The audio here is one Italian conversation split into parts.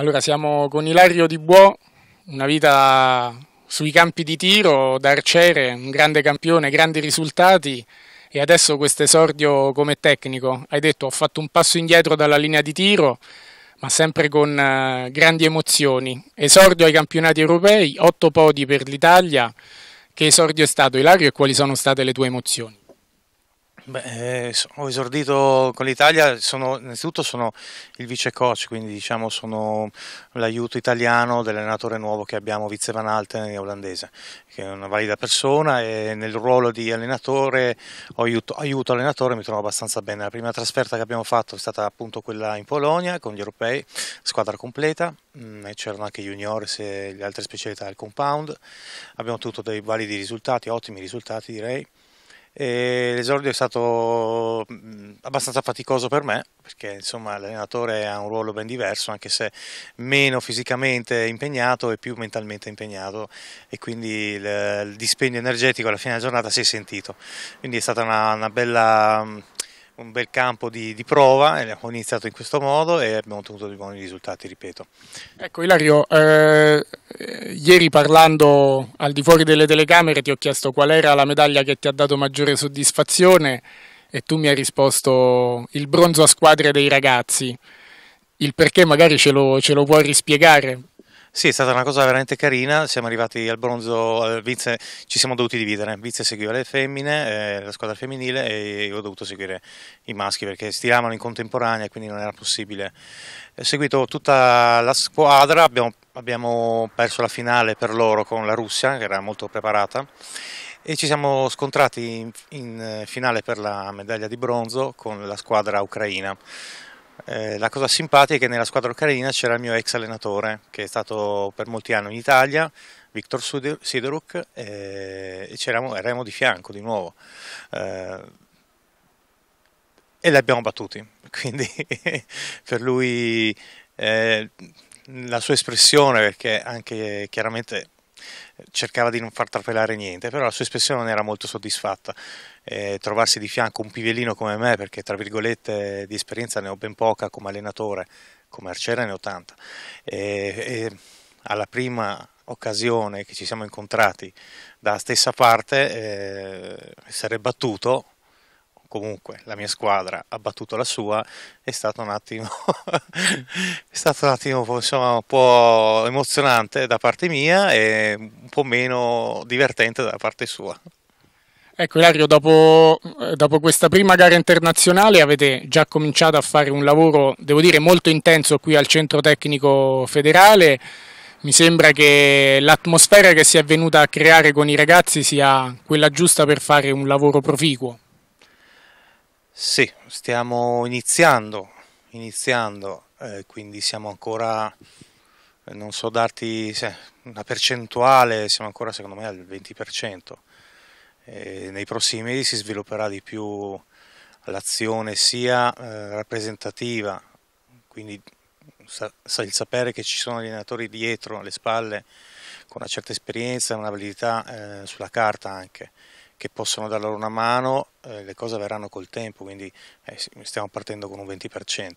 Allora, siamo con Ilario Di Buò, una vita sui campi di tiro da arciere, un grande campione, grandi risultati e adesso questo esordio come tecnico. Hai detto ho fatto un passo indietro dalla linea di tiro, ma sempre con eh, grandi emozioni. Esordio ai campionati europei, otto podi per l'Italia. Che esordio è stato Ilario e quali sono state le tue emozioni? Beh, eh, ho esordito con l'Italia, sono, innanzitutto sono il vice coach, quindi diciamo sono l'aiuto italiano dell'allenatore nuovo che abbiamo, Vize Van Alten, olandese, che è una valida persona e nel ruolo di allenatore, aiuto, aiuto allenatore, mi trovo abbastanza bene. La prima trasferta che abbiamo fatto è stata appunto quella in Polonia con gli europei, squadra completa, mm, c'erano anche juniors e le altre specialità del compound, abbiamo ottenuto dei validi risultati, ottimi risultati direi. E l'esordio è stato mm, abbastanza faticoso per me perché insomma l'allenatore ha un ruolo ben diverso anche se meno fisicamente impegnato e più mentalmente impegnato e quindi il, il dispendio energetico alla fine della giornata si è sentito quindi è stata una, una bella mm, un bel campo di, di prova, abbiamo iniziato in questo modo e abbiamo ottenuto dei buoni risultati, ripeto. Ecco Ilario, eh, ieri parlando al di fuori delle telecamere ti ho chiesto qual era la medaglia che ti ha dato maggiore soddisfazione e tu mi hai risposto il bronzo a squadre dei ragazzi. Il perché magari ce lo, ce lo puoi rispiegare? Sì, è stata una cosa veramente carina, siamo arrivati al bronzo, Vince, ci siamo dovuti dividere, Vince seguiva le femmine, eh, la squadra femminile e io ho dovuto seguire i maschi perché si in contemporanea quindi non era possibile. Ho seguito tutta la squadra, abbiamo, abbiamo perso la finale per loro con la Russia che era molto preparata e ci siamo scontrati in, in eh, finale per la medaglia di bronzo con la squadra ucraina. Eh, la cosa simpatica è che nella squadra ucraina c'era il mio ex allenatore che è stato per molti anni in Italia, Viktor Sideruk, eh, e e eravamo di fianco di nuovo. Eh, e li abbiamo battuti, quindi per lui eh, la sua espressione, perché anche chiaramente cercava di non far trapelare niente, però la sua espressione non era molto soddisfatta. Eh, trovarsi di fianco un pivellino come me, perché tra virgolette di esperienza ne ho ben poca come allenatore, come arciere ne ho tanta, eh, alla prima occasione che ci siamo incontrati dalla stessa parte eh, essere battuto comunque la mia squadra ha battuto la sua, è stato un attimo, è stato un, attimo insomma, un po' emozionante da parte mia e un po' meno divertente da parte sua. Ecco Ilario, dopo, dopo, questa prima gara internazionale avete già cominciato a fare un lavoro, devo dire, molto intenso qui al Centro Tecnico Federale. Mi sembra che l'atmosfera che si è venuta a creare con i ragazzi sia quella giusta per fare un lavoro proficuo. Sì, stiamo iniziando, iniziando eh, quindi siamo ancora, eh, non so darti se, una percentuale, siamo ancora secondo me al 20%. Eh, nei prossimi mesi si svilupperà di più l'azione sia eh, rappresentativa, quindi sa, sa il sapere che ci sono allenatori dietro, alle spalle, con una certa esperienza e una validità eh, sulla carta anche, che possono dar loro una mano, eh, le cose verranno col tempo, quindi eh, stiamo partendo con un 20%.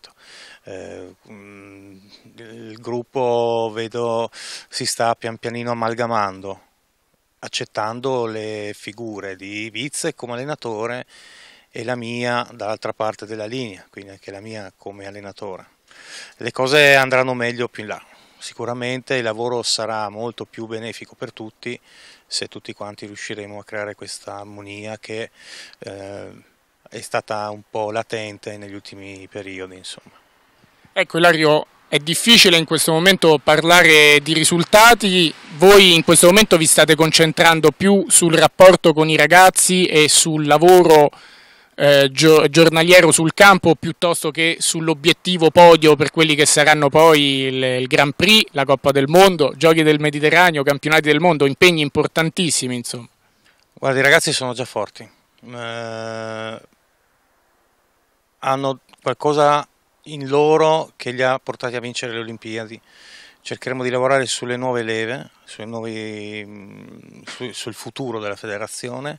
Eh, mm, il gruppo vedo si sta pian pianino amalgamando, accettando le figure di Viz come allenatore e la mia dall'altra parte della linea, quindi anche la mia come allenatore. Le cose andranno meglio più in là sicuramente il lavoro sarà molto più benefico per tutti se tutti quanti riusciremo a creare questa armonia che eh, è stata un po' latente negli ultimi periodi. Insomma. Ecco Ilario, è difficile in questo momento parlare di risultati, voi in questo momento vi state concentrando più sul rapporto con i ragazzi e sul lavoro eh, gio- giornaliero sul campo piuttosto che sull'obiettivo podio per quelli che saranno poi il, il, Grand Prix, la Coppa del Mondo, giochi del Mediterraneo, campionati del mondo, impegni importantissimi insomma. Guarda, i ragazzi sono già forti, eh, hanno qualcosa in loro che li ha portati a vincere le Olimpiadi. Cercheremo di lavorare sulle nuove leve, sulle nuove, mm, su, sul futuro della federazione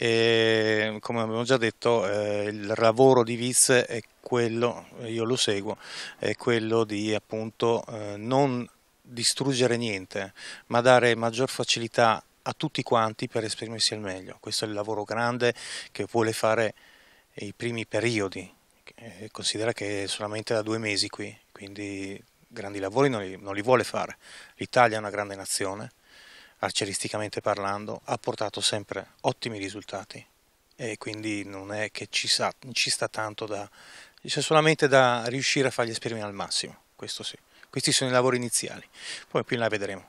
e, come abbiamo già detto, eh, il lavoro di Viz è quello, io lo seguo, è quello di appunto eh, non distruggere niente, ma dare maggior facilità a tutti quanti per esprimersi al meglio. Questo è il lavoro grande che vuole fare i primi periodi. Eh, considera che è solamente da due mesi qui, quindi grandi lavori non li, non li vuole fare. L'Italia è una grande nazione, arcieristicamente parlando, ha portato sempre ottimi risultati e quindi non è che ci, sa, ci sta tanto da... c'è solamente da riuscire a fargli esprimere al massimo, questo sì. Questi sono i lavori iniziali, poi più in là vedremo.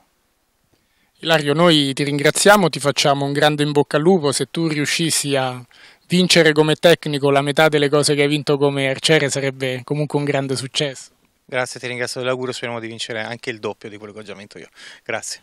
Ilario, noi ti ringraziamo, ti facciamo un grande in bocca al lupo, se tu riuscissi a vincere come tecnico la metà delle cose che hai vinto come arciere sarebbe comunque un grande successo. Grazie, ti ringrazio dell'augurio, speriamo di vincere anche il doppio di quello che ho già vinto io. Grazie.